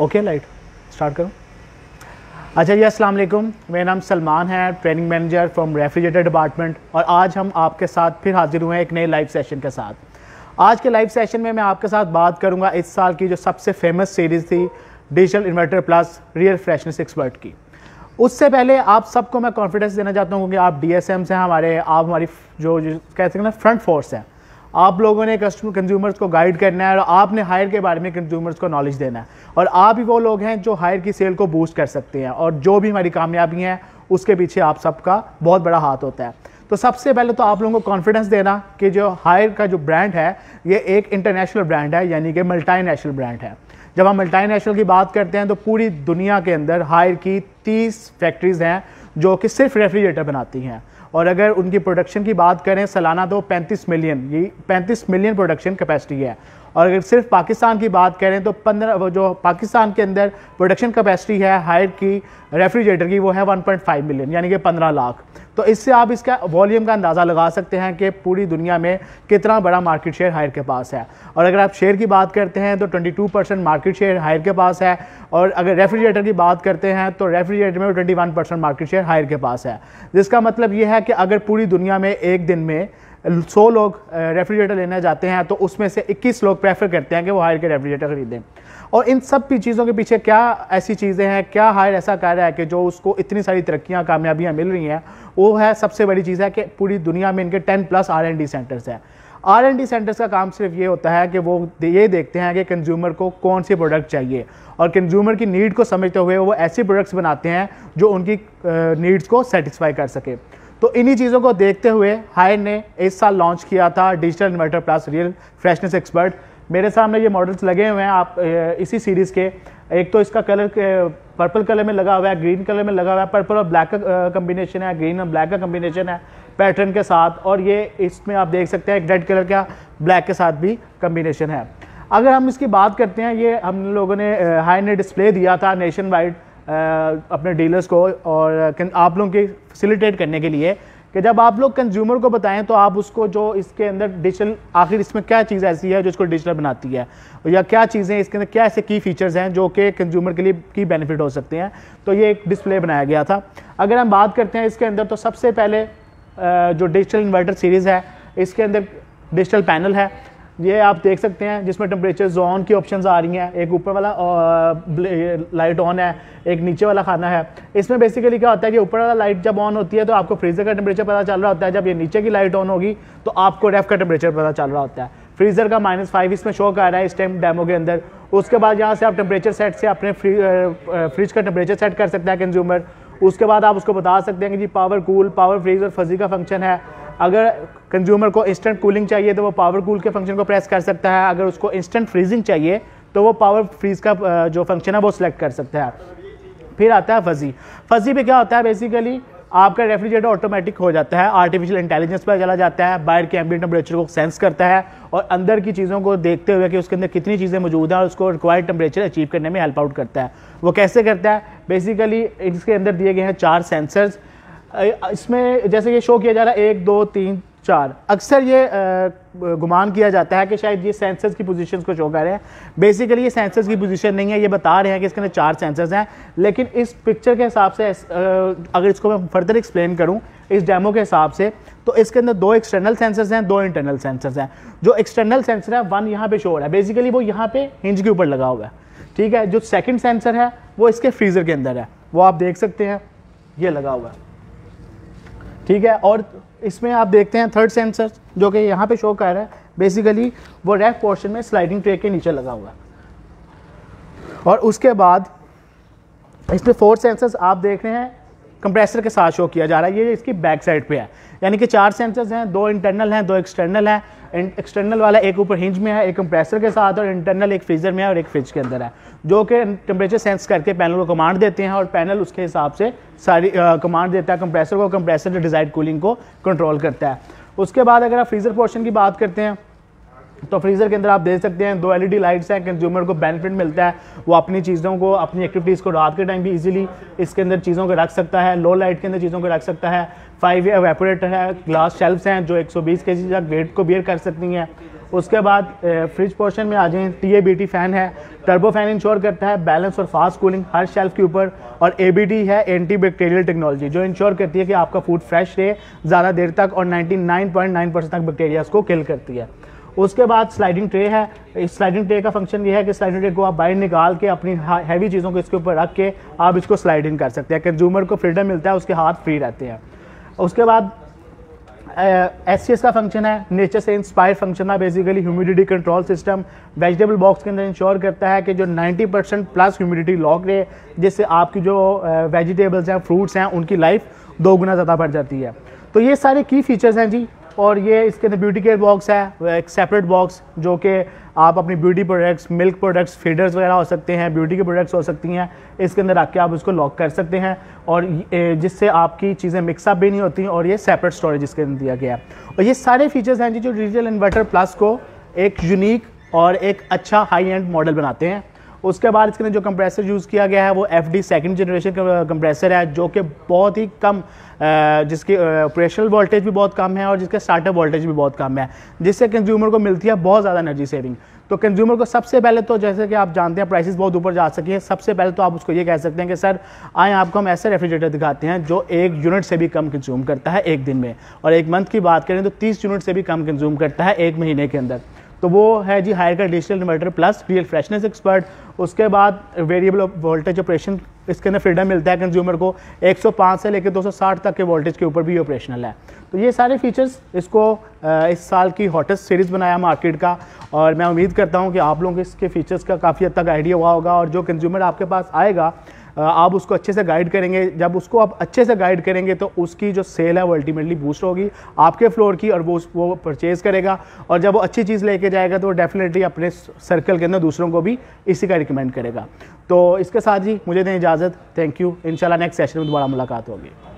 okay light start करो अच्छा जी असल मेरा नाम सलमान है training manager from refrigerator department और आज हम आपके साथ फिर हाजिर हुए हैं एक नए लाइव सेशन के साथ आज के लाइव सेशन में मैं आपके साथ बात करूंगा इस साल की जो सबसे फेमस सीरीज़ थी digital inverter plus real freshness expert की उससे पहले आप सबको मैं कॉन्फिडेंस देना चाहता हूँ कि आप डी एस एम से हमारे आप हमारी जो, जो कहते हैं ना फ्रंट फोर्स हैं आप लोगों ने कस्टमर कंज्यूमर्स को गाइड करना है और आपने हायर के बारे में कंज्यूमर्स को नॉलेज देना है और आप ही वो लोग हैं जो हायर की सेल को बूस्ट कर सकते हैं और जो भी हमारी कामयाबी हैं उसके पीछे आप सबका बहुत बड़ा हाथ होता है तो सबसे पहले तो आप लोगों को कॉन्फिडेंस देना कि जो हायर का जो ब्रांड है ये एक इंटरनेशनल ब्रांड है यानी कि मल्टाई ब्रांड है जब हम मल्टाई की बात करते हैं तो पूरी दुनिया के अंदर हायर की तीस फैक्ट्रीज़ हैं जो कि सिर्फ रेफ्रिजरेटर बनाती हैं और अगर उनकी प्रोडक्शन की बात करें सालाना तो 35 मिलियन ये 35 मिलियन प्रोडक्शन कैपेसिटी है और अगर सिर्फ पाकिस्तान की बात करें तो पंद्रह जो पाकिस्तान के अंदर प्रोडक्शन कैपेसिटी है हायर की रेफ्रिजरेटर की वो है 1.5 मिलियन यानी कि 15 लाख तो इससे आप इसका वॉल्यूम का अंदाज़ा लगा सकते हैं कि पूरी दुनिया में कितना बड़ा मार्केट शेयर हायर के पास है और अगर आप शेयर की बात करते हैं तो 22 परसेंट मार्केट शेयर हायर के पास है और अगर रेफ्रिजरेटर की बात करते हैं तो रेफ्रिजरेटर में twenty percent market share Haier के पास है जिसका मतलब ये है कि अगर पूरी दुनिया में एक दिन में सौ लोग रेफ्रिजरेटर लेने जाते हैं तो उसमें से इक्कीस लोग प्रेफर करते हैं कि वो हायर के रेफ्रिजरेटर खरीदें और इन सब की चीज़ों के पीछे क्या ऐसी चीज़ें हैं क्या हायर ऐसा कर रहा है कि जो उसको इतनी सारी तरक्याँ कामयाबियाँ मिल रही हैं वो है सबसे बड़ी चीज़ है कि पूरी दुनिया में इनके ten plus R and D centres हैं आर एंड डी सेंटर्स का काम सिर्फ ये होता है कि वो ये देखते हैं कि कंज्यूमर को कौन से प्रोडक्ट चाहिए और कंज्यूमर की नीड को समझते हुए वो ऐसे प्रोडक्ट्स बनाते हैं जो उनकी नीड्स को सेटिस्फाई कर सके तो इन्हीं चीज़ों को देखते हुए हायर ने इस साल लॉन्च किया था digital inverter plus real freshness expert मेरे सामने ये मॉडल्स लगे हुए हैं आप इसी सीरीज़ के एक तो इसका कलर पर्पल कलर में लगा हुआ है ग्रीन कलर में लगा हुआ है पर्पल और ब्लैक का कम्बिनेशन है ग्रीन और ब्लैक का कम्बिनेशन है पैटर्न के साथ और ये इसमें आप देख सकते हैं एक रेड कलर का ब्लैक के साथ भी कम्बिनेशन है अगर हम इसकी बात करते हैं ये हम लोगों ने हाई ने डिस्प्ले दिया था नेशन वाइड अपने डीलर्स को और आप लोगों की फैसिलिटेट करने के लिए कि जब आप लोग कंज्यूमर को बताएं तो आप उसको जो इसके अंदर डिजिटल आखिर इसमें क्या चीज़ ऐसी है जो इसको डिजिटल बनाती है या क्या चीज़ें इसके अंदर क्या ऐसे की फीचर्स हैं जो कि कंज्यूमर के लिए की बेनिफिट हो सकते हैं तो ये एक डिस्प्ले बनाया गया था अगर हम बात करते हैं इसके अंदर तो सबसे पहले जो डिजिटल इन्वर्टर सीरीज़ है इसके अंदर डिजिटल पैनल है ये आप देख सकते हैं जिसमें टेम्परेचर जोन की ऑप्शंस आ रही हैं एक ऊपर वाला लाइट ऑन है एक नीचे वाला खाना है इसमें बेसिकली क्या होता है कि ऊपर वाला लाइट जब ऑन होती है तो आपको फ्रीज़र का टेम्परेचर पता चल रहा होता है जब ये नीचे की लाइट ऑन होगी तो आपको रेफ का टेम्परेचर पता चल रहा होता है फ्रीज़र का माइनस फाइव इसमें शो कर रहा है इस टाइम डेमो के अंदर उसके बाद यहाँ से आप टेम्परेचर सेट से अपने फ्री, फ्रिज का टेम्परेचर सेट कर सकते हैं कंज्यूमर उसके बाद आप उसको बता सकते हैं कि जी पावर कूल पावर फ्रीज और फजी का फंक्शन है अगर कंज्यूमर को इंस्टेंट कूलिंग चाहिए तो वो पावर कूल के फंक्शन को प्रेस कर सकता है अगर उसको इंस्टेंट फ्रीजिंग चाहिए तो वो पावर फ्रीज का जो फंक्शन है वो सिलेक्ट कर सकता है फिर आता है फजी फजी पे क्या होता है बेसिकली आपका रेफ्रिजरेटर ऑटोमेटिक हो जाता है आर्टिफिशियल इंटेलिजेंस पर चला जाता है बाहर के एम्बियट टेम्परेचर को सेंस करता है और अंदर की चीज़ों को देखते हुए कि उसके अंदर कितनी चीज़ें मौजूद हैं और उसको रिक्वायर्ड टेम्परेचर अचीव करने में हेल्प आउट करता है वो कैसे करता है बेसिकली इसके अंदर दिए गए हैं चार सेंसर्स इसमें जैसे ये शो किया जा रहा है एक दो तीन चार अक्सर ये गुमान किया जाता है कि शायद ये सेंसर्स की पोजीशंस को शो कर रहे हैं बेसिकली ये सेंसर्स की पोजीशन नहीं है ये बता रहे हैं कि इसके अंदर चार सेंसर्स हैं लेकिन इस पिक्चर के हिसाब से अगर इसको मैं फर्दर एक्सप्लेन करूँ इस डेमो के हिसाब से तो इसके अंदर दो एक्सटर्नल सेंसर्स हैं दो इंटरनल सेंसर्स हैं जो एक्सटर्नल सेंसर है वन यहाँ पे शो हो रहा है बेसिकली वो यहाँ पे हिंज के ऊपर लगा हुआ है ठीक है जो सेकेंड सेंसर है वो इसके फ्रीज़र के अंदर है वो आप देख सकते हैं ये लगा हुआ है ठीक है और इसमें आप देखते हैं थर्ड सेंसर जो कि यहाँ पे शो कर रहा है बेसिकली वो रैक पोर्शन में स्लाइडिंग ट्रे के नीचे लगा हुआ और उसके बाद इसमें फोर सेंसर्स आप देख रहे हैं कंप्रेसर के साथ शो किया जा रहा है ये इसकी बैक साइड पे है यानी कि चार सेंसर्स हैं दो इंटरनल हैं दो एक्सटर्नल हैं एक्सटर्नल वाला एक ऊपर हिंज में है एक कंप्रेसर के साथ और इंटरनल एक फ्रीजर में है और एक फ्रिज के अंदर है जो कि टेम्परेचर सेंस करके पैनल को कमांड देते हैं और पैनल उसके हिसाब से सारी कमांड देता है कंप्रेसर को कंप्रेसर डिजाइड कूलिंग को कंट्रोल करता है उसके बाद अगर आप फ्रीज़र पोर्शन की बात करते हैं तो फ्रीज़र के अंदर आप देख सकते हैं दो एलईडी लाइट्स हैं कंज्यूमर को बेनिफिट मिलता है वो अपनी चीज़ों को अपनी एक्टिविटीज़ को रात के टाइम भी इजीली इसके अंदर चीज़ों को रख सकता है लो लाइट के अंदर चीज़ों को रख सकता है फाइव ईयर वेपोरेटर है ग्लास शेल्फ्स हैं जो 120 सौ बीस के जी तक वेट को बियर कर सकती हैं उसके बाद फ्रिज पोर्शन में आ जाए T A B T fan है टर्बो फैन इंश्योर करता है बैलेंस और फास्ट कूलिंग हर शेल्फ के ऊपर और ए बी है एंटी बैक्टेरियल टेक्नोलॉजी जो इंश्योर करती है कि आपका फूड फ्रेश रहे ज़्यादा देर तक और नाइन्टी परसेंट तक बैक्टीरियाज को किल करती है उसके बाद स्लाइडिंग ट्रे है इस स्लाइडिंग ट्रे का फंक्शन ये है कि स्लाइडिंग ट्रे को आप बाहर निकाल के अपनी हैवी चीज़ों को इसके ऊपर रख के आप इसको स्लाइडिंग कर सकते हैं कंज्यूमर को फ्रीडम मिलता है उसके हाथ फ्री रहते हैं उसके बाद एस uh, का फंक्शन है नेचर से इंस्पायर फंक्शन है basically humidity control system vegetable box के अंदर इंश्योर करता है कि जो 90 परसेंट प्लस ह्यूमिडिटी लॉक रहे जिससे आपकी जो वेजिटेबल्स uh, हैं फ्रूट्स हैं उनकी लाइफ दो गुना ज़्यादा बढ़ जाती है तो ये सारे की फीचर्स हैं जी और ये इसके अंदर ब्यूटी केयर बॉक्स है एक सेपरेट बॉक्स जो कि आप अपनी beauty products milk products feeders वगैरह हो सकते हैं ब्यूटी के प्रोडक्ट्स हो सकती हैं इसके अंदर आके आप उसको लॉक कर सकते हैं और जिससे आपकी चीज़ें मिक्सअप भी नहीं होती और ये सेपरेट स्टोरेज इसके अंदर दिया गया है और ये सारे फीचर्स हैं जी जो डिजिटल इन्वर्टर प्लस को एक यूनिक और एक अच्छा हाई एंड मॉडल बनाते हैं उसके बाद इसके अंदर जो कंप्रेसर यूज़ किया गया है वो एफ डी सेकेंड जनरेशन का कंप्रेसर है जो कि बहुत ही कम जिसकी ऑपरेशनल वोल्टेज भी बहुत कम है और जिसके स्टार्टअप वोल्टेज भी बहुत कम है जिससे कंज्यूमर को मिलती है बहुत ज़्यादा एनर्जी सेविंग तो कंज्यूमर को सबसे पहले तो जैसे कि आप जानते हैं प्राइसेस बहुत ऊपर जा सकी है सबसे पहले तो आप उसको ये कह सकते हैं कि सर आए आपको हम ऐसे रेफ्रिजरेटर दिखाते हैं जो एक यूनिट से भी कम कंज्यूम करता है एक दिन में और एक मंथ की बात करें तो तीस यूनिट से भी कम कंज्यूम करता है एक महीने के अंदर तो वो है जी हायर का digital inverter plus real freshness expert उसके बाद वेरिएबल वोल्टेज ऑपरेशन इसके अंदर फ्रीडम मिलता है कंज्यूमर को 105 से लेकर 260 तक के वोल्टेज के ऊपर भी ऑपरेशनल है तो ये सारे फीचर्स इसको इस साल की हॉटेस्ट सीरीज़ बनाया मार्केट का और मैं उम्मीद करता हूँ कि आप लोगों के इसके फीचर्स का काफ़ी हद तक आइडिया हुआ होगा और जो कंज्यूमर आपके पास आएगा आप उसको अच्छे से गाइड करेंगे जब उसको आप अच्छे से गाइड करेंगे तो उसकी जो सेल है वो अल्टीमेटली बूस्ट होगी आपके फ्लोर की और वो वो परचेज़ करेगा और जब वो अच्छी चीज़ लेके जाएगा तो डेफिनेटली अपने सर्कल के अंदर दूसरों को भी इसी का रिकमेंड करेगा तो इसके साथ ही मुझे दें इजाज़त थैंक यू इन नेक्स्ट सेशन में दोबारा मुलाकात होगी